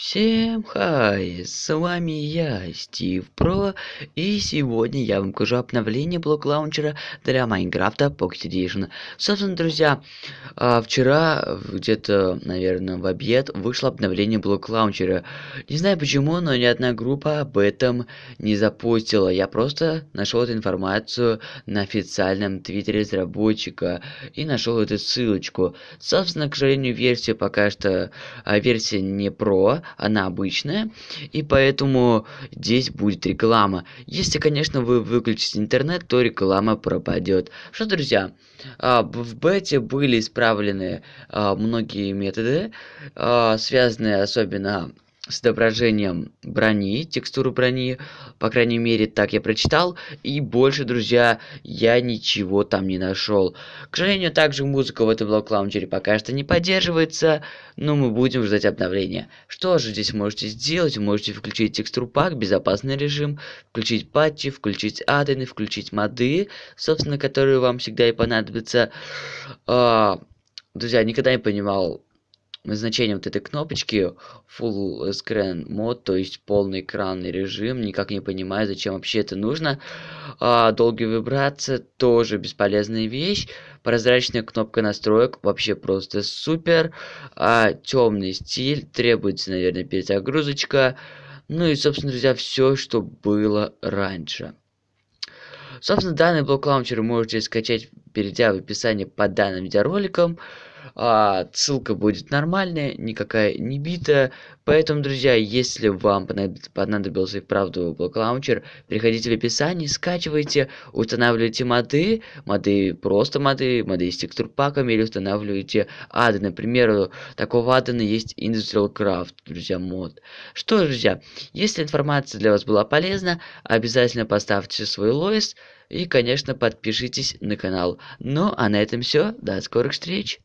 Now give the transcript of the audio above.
Всем хай, с вами я, Стив Про, и сегодня я вам покажу обновление блок лаунчера для Майнкрафта Pocket Edition. Собственно, друзья, а, вчера, где-то, наверное, в обед, вышло обновление блок лаунчера. Не знаю почему, но ни одна группа об этом не запустила. Я просто нашел эту информацию на официальном твиттере разработчика и нашел эту ссылочку. Собственно, к сожалению, версия пока что, а, версия не про, она обычная, и поэтому здесь будет реклама. Если, конечно, вы выключите интернет, то реклама пропадет. Что, друзья, а, в бете были исправлены а, многие методы, а, связанные особенно с изображением брони, текстуру брони, по крайней мере, так я прочитал, и больше, друзья, я ничего там не нашел. К сожалению, также музыка в этом блок-лаунчере пока что не поддерживается, но мы будем ждать обновления. Что же здесь можете сделать? Вы можете включить текстур пак, безопасный режим, включить патчи, включить адены, включить моды, собственно, которые вам всегда и понадобятся. А, друзья, никогда не понимал, значение вот этой кнопочки Full Screen Mode, то есть полный экранный режим, никак не понимаю, зачем вообще это нужно. А, долгие вибрации тоже бесполезная вещь. Прозрачная кнопка настроек вообще просто супер. А, темный стиль, требуется, наверное, перезагрузочка. Ну и, собственно, друзья, все, что было раньше. Собственно, данный блок лаунчер можете скачать, перейдя в описание под данным видеороликом а, ссылка будет нормальная, никакая не битая. Поэтому, друзья, если вам понадоб... понадобился и вправду блок лаунчер, переходите в описание, скачивайте, устанавливайте моды, моды просто моды, моды с текстур паками или устанавливайте ады. Например, такого адена есть Industrial Craft, друзья, мод. Что друзья, если информация для вас была полезна, обязательно поставьте свой лойс и, конечно, подпишитесь на канал. Ну, а на этом все. До скорых встреч!